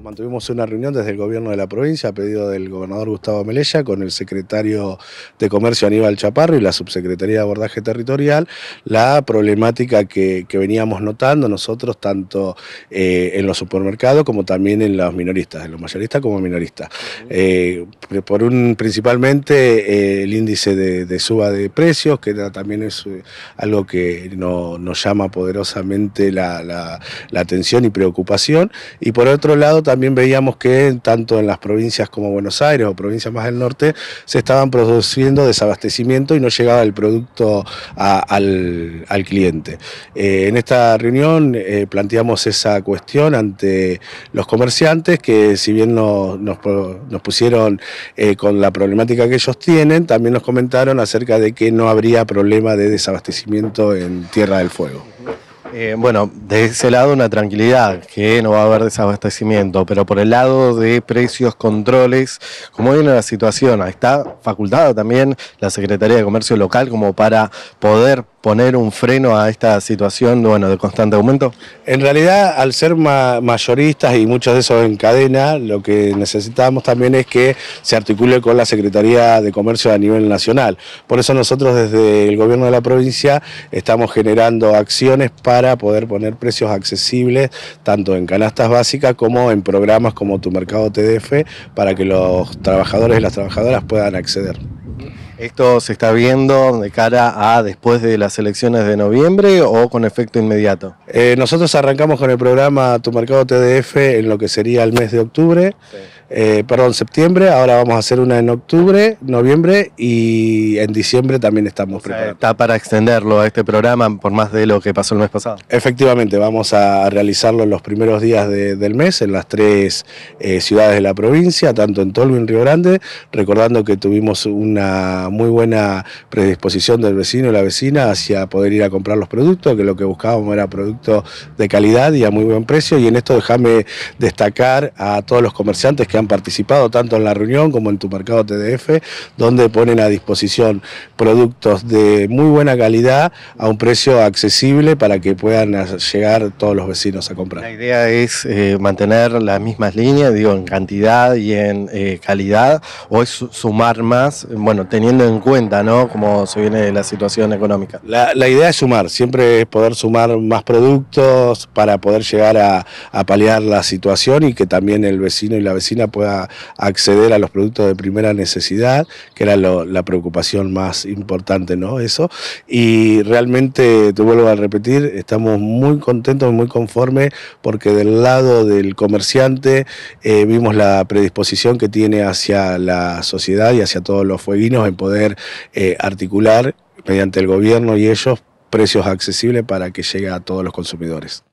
Mantuvimos una reunión desde el gobierno de la provincia a pedido del gobernador Gustavo Melella con el secretario de Comercio Aníbal Chaparro y la subsecretaría de Abordaje Territorial la problemática que, veníamos notando nosotros tanto eh, en los supermercados como también en los minoristas, en los mayoristas como minoristas. Eh, por un, principalmente eh, el índice de, suba de precios, que también es algo que nos llama poderosamente la atención y preocupación, y por otro lado también veíamos que tanto en las provincias como Buenos Aires o provincias más del norte se estaban produciendo desabastecimiento y no llegaba el producto al, cliente. Eh, en esta reunión eh, planteamos esa cuestión ante los comerciantes que si bien nos, pusieron eh, con la problemática que ellos tienen, también nos comentaron acerca de que no habría problema de desabastecimiento en Tierra del Fuego. Eh, bueno, de ese lado una tranquilidad, que no va a haber desabastecimiento, pero por el lado de precios, controles, ¿cómo viene la situación? ¿Está facultada también la Secretaría de Comercio Local como para poder poner un freno a esta situación bueno, de constante aumento? En realidad, al ser mayoristas y muchos de esos en cadena, lo que necesitamos también es que se articule con la Secretaría de Comercio a nivel nacional. Por eso nosotros desde el gobierno de la provincia estamos generando acciones para poder poner precios accesibles tanto en canastas básicas como en programas como Tu Mercado TDF para que los trabajadores y las trabajadoras puedan acceder. ¿Esto se está viendo de cara a después de las elecciones de noviembre o con efecto inmediato? Eh, nosotros arrancamos con el programa Tu Mercado TDF en lo que sería el mes de octubre, eh, perdón, septiembre, ahora vamos a hacer una en octubre, noviembre y en diciembre también estamos preparados. Está para extenderlo a este programa por más de lo que pasó el mes pasado. Efectivamente, vamos a realizarlo en los primeros días del mes en las tres eh, ciudades de la provincia, tanto en en Río Grande, recordando que tuvimos una muy buena predisposición del vecino y la vecina hacia poder ir a comprar los productos, que lo que buscábamos era productos de calidad y a muy buen precio. Y en esto déjame destacar a todos los comerciantes que han participado tanto en la reunión como en tu mercado TDF, donde ponen a disposición productos de muy buena calidad a un precio accesible para que puedan llegar todos los vecinos a comprar. La idea es eh, mantener las mismas líneas, digo, en cantidad y en eh, calidad, o es sumar más, bueno, teniendo en cuenta, ¿no? Como se viene la situación económica. La, idea es sumar, siempre es poder sumar más productos para poder llegar a, paliar la situación y que también el vecino y la vecina pueda acceder a los productos de primera necesidad, que era la preocupación más importante, ¿no? Eso. Y realmente, te vuelvo a repetir, estamos muy contentos, muy conformes, porque del lado del comerciante eh, vimos la predisposición que tiene hacia la sociedad y hacia todos los fueguinos en poder eh, articular mediante el gobierno y ellos precios accesibles para que llegue a todos los consumidores.